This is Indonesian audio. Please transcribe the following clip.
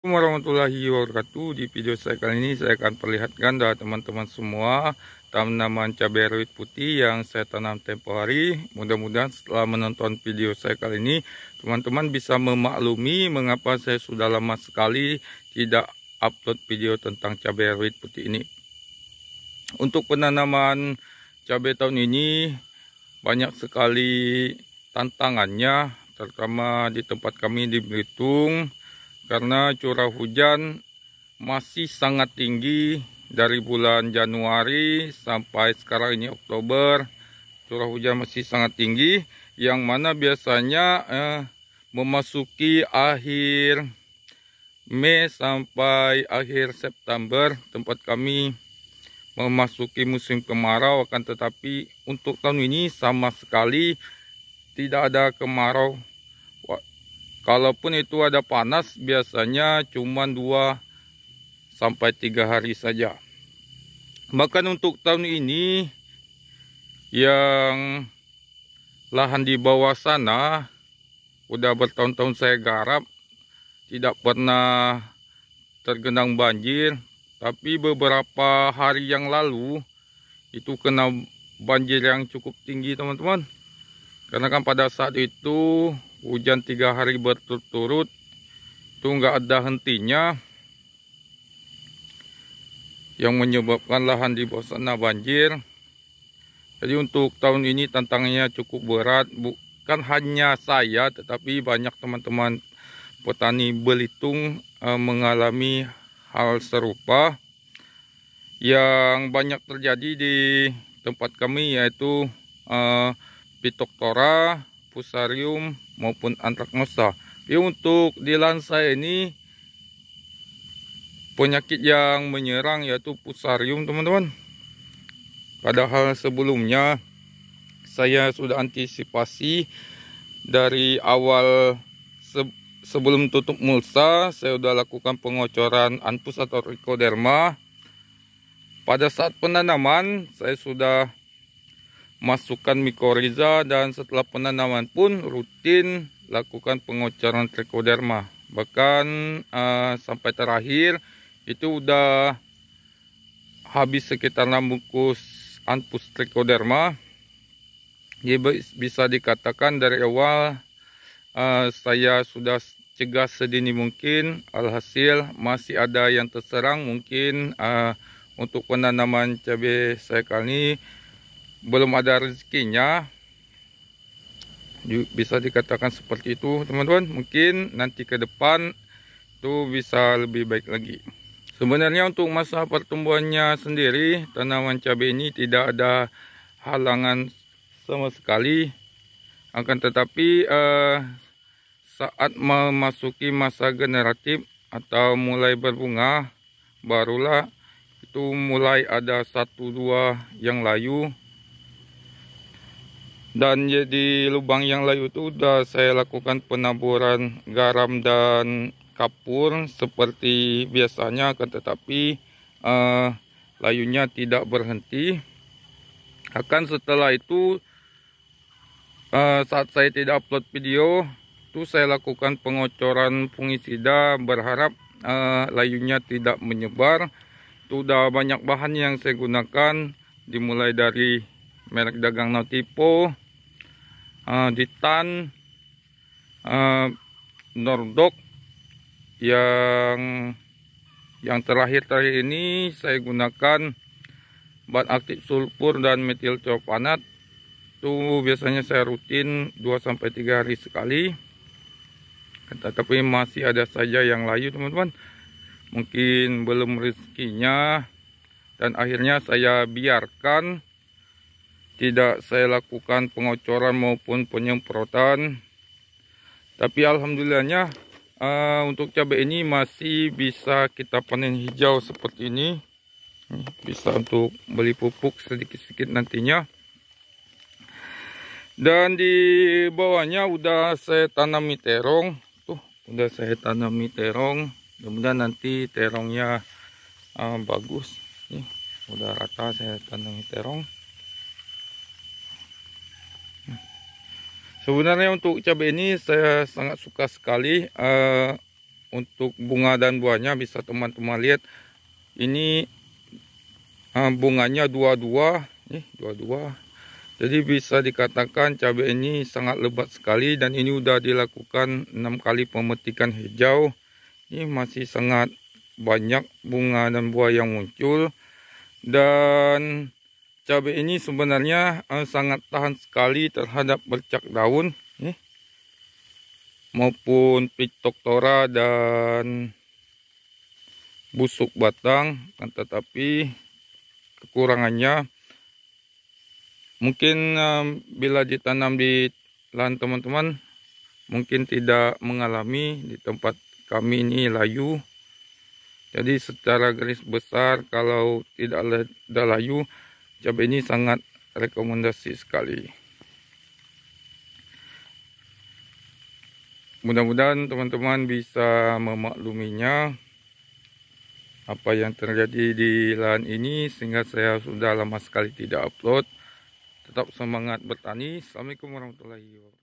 Assalamualaikum warahmatullahi wabarakatuh Di video saya kali ini saya akan perlihatkan teman-teman semua Tanaman cabai rawit putih yang saya tanam tempo hari Mudah-mudahan setelah menonton video saya kali ini Teman-teman bisa memaklumi mengapa saya sudah lama sekali Tidak upload video tentang cabai rawit putih ini Untuk penanaman cabai tahun ini Banyak sekali tantangannya Terutama di tempat kami di Belitung karena curah hujan masih sangat tinggi dari bulan Januari sampai sekarang ini Oktober curah hujan masih sangat tinggi yang mana biasanya eh, memasuki akhir Mei sampai akhir September tempat kami memasuki musim kemarau akan tetapi untuk tahun ini sama sekali tidak ada kemarau Kalaupun itu ada panas biasanya cuma 2 sampai 3 hari saja. Bahkan untuk tahun ini yang lahan di bawah sana udah bertahun-tahun saya garap tidak pernah tergenang banjir tapi beberapa hari yang lalu itu kena banjir yang cukup tinggi teman-teman karena kan pada saat itu hujan tiga hari berturut-turut itu nggak ada hentinya yang menyebabkan lahan di bawah sana banjir jadi untuk tahun ini tantangannya cukup berat bukan hanya saya tetapi banyak teman-teman petani Belitung eh, mengalami hal serupa yang banyak terjadi di tempat kami yaitu uh, eh, pitoktora Fusarium maupun antraknosa. Ya untuk di Lansa ini penyakit yang menyerang yaitu Fusarium teman-teman. Padahal sebelumnya saya sudah antisipasi dari awal se sebelum tutup mulsa saya sudah lakukan pengocoran anpus atau ricoderma pada saat penanaman saya sudah masukkan mikoriza dan setelah penanaman pun rutin lakukan pengocoran trichoderma bahkan uh, sampai terakhir itu udah habis sekitar 6 bungkus anpus trichoderma jadi bisa dikatakan dari awal uh, saya sudah cegah sedini mungkin alhasil masih ada yang terserang mungkin uh, untuk penanaman cabai saya kali ini belum ada rezekinya bisa dikatakan seperti itu teman-teman mungkin nanti ke depan itu bisa lebih baik lagi sebenarnya untuk masa pertumbuhannya sendiri tanaman cabai ini tidak ada halangan sama sekali akan tetapi eh, saat memasuki masa generatif atau mulai berbunga barulah itu mulai ada satu dua yang layu dan jadi lubang yang layu itu sudah saya lakukan penaburan garam dan kapur seperti biasanya akan tetapi uh, layunya tidak berhenti akan setelah itu uh, saat saya tidak upload video itu saya lakukan pengocoran fungisida berharap uh, layunya tidak menyebar itu sudah banyak bahan yang saya gunakan dimulai dari merek dagang Notipo uh, di tan uh, Nordok yang yang terakhir-terakhir ini saya gunakan bahan aktif sulfur dan metil copanat itu biasanya saya rutin 2-3 hari sekali tetapi masih ada saja yang layu teman-teman mungkin belum rezekinya dan akhirnya saya biarkan tidak saya lakukan pengocoran maupun penyemprotan tapi alhamdulillahnya uh, untuk cabai ini masih bisa kita panen hijau seperti ini bisa untuk beli pupuk sedikit-sedikit nantinya dan di bawahnya udah saya tanami terong tuh udah saya tanami terong mudah-mudahan nanti terongnya uh, bagus nih udah rata saya tanami terong Sebenarnya untuk cabai ini saya sangat suka sekali uh, untuk bunga dan buahnya bisa teman-teman lihat ini uh, bunganya dua-dua nih eh, dua-dua jadi bisa dikatakan cabai ini sangat lebat sekali dan ini sudah dilakukan enam kali pemetikan hijau ini masih sangat banyak bunga dan buah yang muncul dan cabai ini sebenarnya eh, sangat tahan sekali terhadap bercak daun eh, maupun pitoktora dan busuk batang nah, tetapi kekurangannya mungkin eh, bila ditanam di lahan teman-teman mungkin tidak mengalami di tempat kami ini layu jadi secara garis besar kalau tidak ada layu Cabai ini sangat rekomendasi sekali. Mudah-mudahan teman-teman bisa memakluminya apa yang terjadi di lahan ini sehingga saya sudah lama sekali tidak upload. Tetap semangat bertani. Assalamualaikum warahmatullahi wabarakatuh.